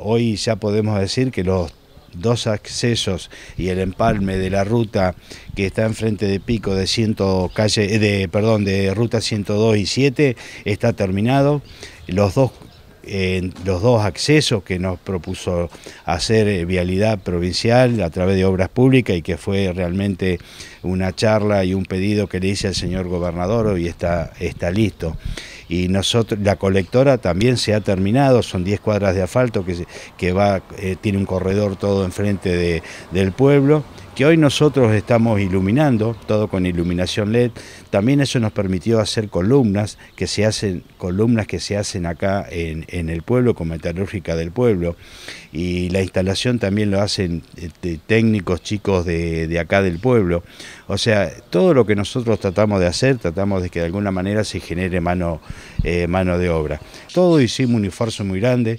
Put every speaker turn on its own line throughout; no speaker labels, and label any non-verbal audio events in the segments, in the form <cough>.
hoy ya podemos decir que los dos accesos y el empalme de la ruta que está enfrente de Pico de calle eh, de perdón de ruta 102 y 7 está terminado los dos accesos que nos propuso hacer eh, Vialidad Provincial a través de Obras Públicas y que fue realmente una charla y un pedido que le hice al señor gobernador y está, está listo y nosotros la colectora también se ha terminado, son 10 cuadras de asfalto que, que va, eh, tiene un corredor todo enfrente del pueblo que hoy nosotros estamos iluminando, todo con iluminación LED. También eso nos permitió hacer columnas que se hacen, columnas que se hacen acá en, el pueblo, con metalúrgica del pueblo. Y la instalación también lo hacen este, técnicos chicos de, acá del pueblo. O sea, todo lo que nosotros tratamos de hacer, tratamos de que de alguna manera se genere mano, eh, mano de obra. Todo hicimos un esfuerzo muy grande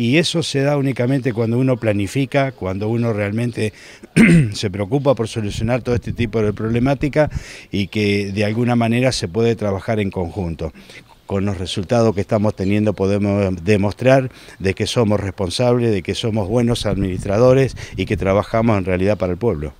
y eso se da únicamente cuando uno planifica, cuando uno realmente <clears throat> se preocupa por solucionar todo este tipo de problemática y que de alguna manera se puede trabajar en conjunto con los resultados que estamos teniendo podemos demostrar de que somos responsables, de que somos buenos administradores y que trabajamos en realidad para el pueblo.